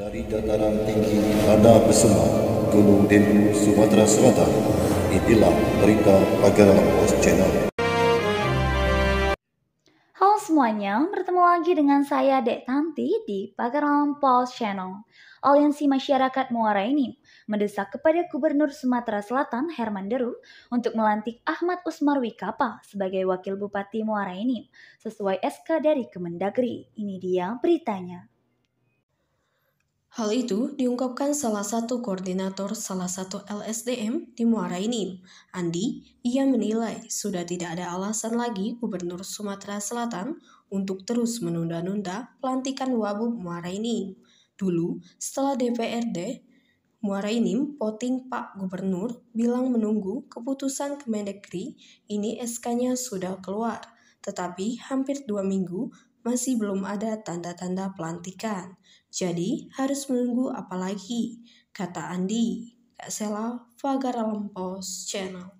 Dari dataran tinggi Nada Besuma, Gunung Dendu, Sumatera Selatan, inilah berita pagar Post Channel. Halo semuanya, bertemu lagi dengan saya Dek Tanti di Pagar Post Channel. Aliansi Masyarakat Muara ini mendesak kepada Gubernur Sumatera Selatan Herman Deru untuk melantik Ahmad Usmar Wikapa sebagai Wakil Bupati Muara ini sesuai SK dari Kemendagri. Ini dia beritanya. Hal itu diungkapkan salah satu koordinator salah satu LSDM di Muara ini. Andi, ia menilai sudah tidak ada alasan lagi Gubernur Sumatera Selatan untuk terus menunda-nunda pelantikan Wabub Muara ini. Dulu, setelah DPRD, Muara ini poting Pak Gubernur bilang menunggu keputusan Kemendagri ini SK-nya sudah keluar. Tetapi hampir dua minggu masih belum ada tanda-tanda pelantikan. Jadi harus menunggu apalagi, kata Andi. Kak Sela, Post Channel.